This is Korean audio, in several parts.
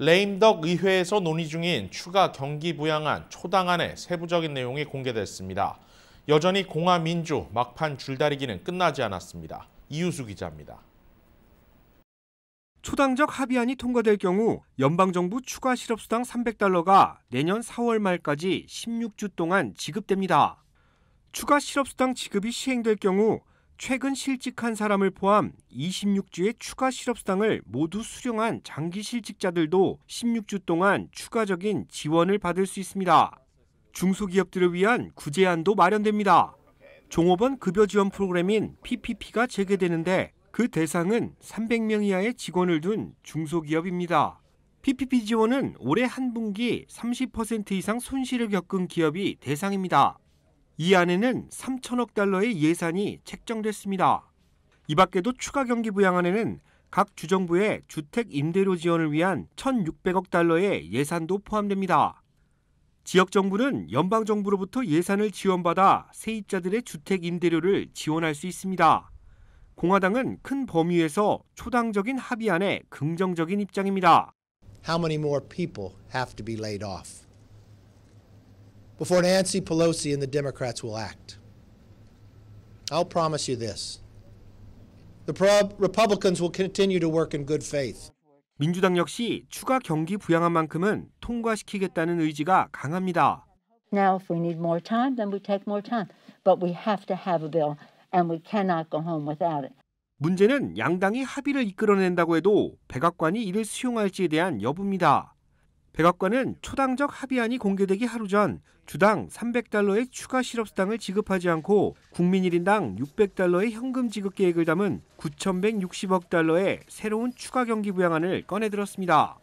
레임덕 의회에서 논의 중인 추가 경기 부양안 초당안의 세부적인 내용이 공개됐습니다. 여전히 공화민주 막판 줄다리기는 끝나지 않았습니다. 이유수 기자입니다. 초당적 합의안이 통과될 경우 연방정부 추가 실업수당 300달러가 내년 4월 말까지 16주 동안 지급됩니다. 추가 실업수당 지급이 시행될 경우 최근 실직한 사람을 포함 26주의 추가 실업수당을 모두 수령한 장기 실직자들도 16주 동안 추가적인 지원을 받을 수 있습니다. 중소기업들을 위한 구제안도 마련됩니다. 종업원 급여 지원 프로그램인 PPP가 재개되는데 그 대상은 300명 이하의 직원을 둔 중소기업입니다. PPP 지원은 올해 한 분기 30% 이상 손실을 겪은 기업이 대상입니다. 이 안에는 3천억 달러의 예산이 책정됐습니다. 이 밖에도 추가 경기 부양안에는 각 주정부의 주택 임대료 지원을 위한 1,600억 달러의 예산도 포함됩니다. 지역 정부는 연방 정부로부터 예산을 지원받아 세입자들의 주택 임대료를 지원할 수 있습니다. 공화당은 큰 범위에서 초당적인 합의안에 긍정적인 입장입니다. How many more people have to be laid off? before Nancy Pelosi and the Democrats will act. I'll promise you this. The Republicans will continue to work in good faith. 민주당 역시 추가 경기 부양안 만큼은 통과시키겠다는 의지가 강합니다. Now if we need more time then we take more time, but we have to have a bill and we cannot go home without it. 문제는 양당이 합의를 이끌어낸다고 해도 백악관이 이를 수용할지에 대한 여부입니다. 백악관은 초당적 합의안이 공개되기 하루 전 주당 300달러의 추가 실업수당을 지급하지 않고 국민 1인당 600달러의 현금 지급 계획을 담은 9,160억 달러의 새로운 추가 경기 부양안을 꺼내들었습니다.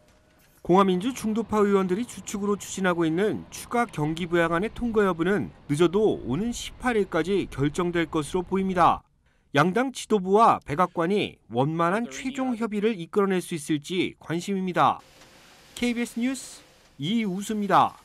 공화민주 중도파 의원들이 주축으로 추진하고 있는 추가 경기 부양안의 통과 여부는 늦어도 오는 18일까지 결정될 것으로 보입니다. 양당 지도부와 백악관이 원만한 최종 협의를 이끌어낼 수 있을지 관심입니다. KBS 뉴스 이우수입니다.